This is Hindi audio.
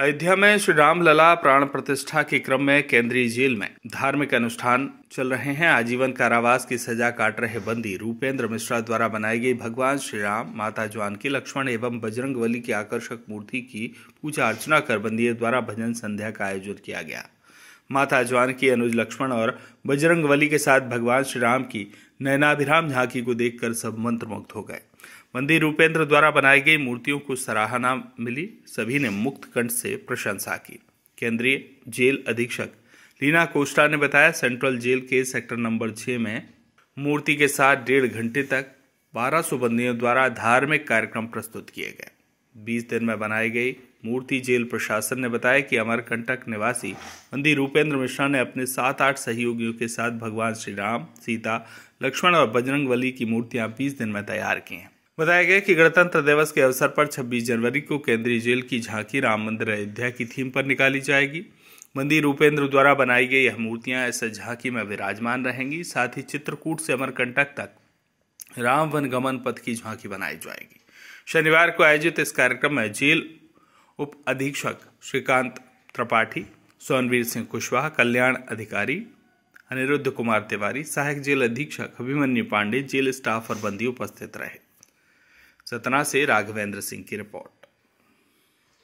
अयोध्या में श्री राम लला प्राण प्रतिष्ठा के क्रम में केंद्रीय जेल में धार्मिक अनुष्ठान चल रहे हैं आजीवन कारावास की सजा काट रहे बंदी रूपेंद्र मिश्रा द्वारा बनाई गई भगवान श्री राम माता ज्वानकी लक्ष्मण एवं बजरंग बली की आकर्षक मूर्ति की पूजा अर्चना कर बंदियों द्वारा भजन संध्या का आयोजन किया गया माता की अनुज लक्ष्मण और बजरंगबली के साथ भगवान श्री राम की नैनाभिराम झांकी को देखकर सब मंत्रमुग्ध हो गए मंदिर रूपेंद्र द्वारा बनाई गई मूर्तियों को सराहना मिली सभी ने मुक्त कंठ से प्रशंसा की केंद्रीय जेल अधीक्षक लीना कोस्टा ने बताया सेंट्रल जेल के सेक्टर नंबर छः में मूर्ति के साथ डेढ़ घंटे तक 1200 बंदियों द्वारा धार्मिक कार्यक्रम प्रस्तुत किए गए 20 दिन में बनाई गई मूर्ति जेल प्रशासन ने बताया कि अमरकंटक निवासी मंदिर रूपेंद्र मिश्रा ने अपने सात आठ सहयोगियों के साथ भगवान श्री राम सीता लक्ष्मण और बजरंग बली की मूर्तियां 20 दिन में तैयार की हैं बताया गया कि गणतंत्र दिवस के अवसर पर 26 जनवरी को केंद्रीय जेल की झांकी राम मंदिर अयोध्या की थीम पर निकाली जाएगी मंदिर रूपेंद्र द्वारा बनाई गई यह मूर्तियां इस झांकी में विराजमान रहेंगी साथ ही चित्रकूट से अमरकंटक तक राम वनगमन पथ की झांकी बनाई जाएगी शनिवार को आयोजित इस कार्यक्रम में जेल उप अधीक्षक श्रीकांत त्रिपाठी सोनवीर सिंह कुशवाहा कल्याण अधिकारी अनिरुद्ध कुमार तिवारी सहायक जेल अधीक्षक अभिमन्यु पांडे जेल स्टाफ और बंदी उपस्थित रहे सतना से राघवेंद्र सिंह की रिपोर्ट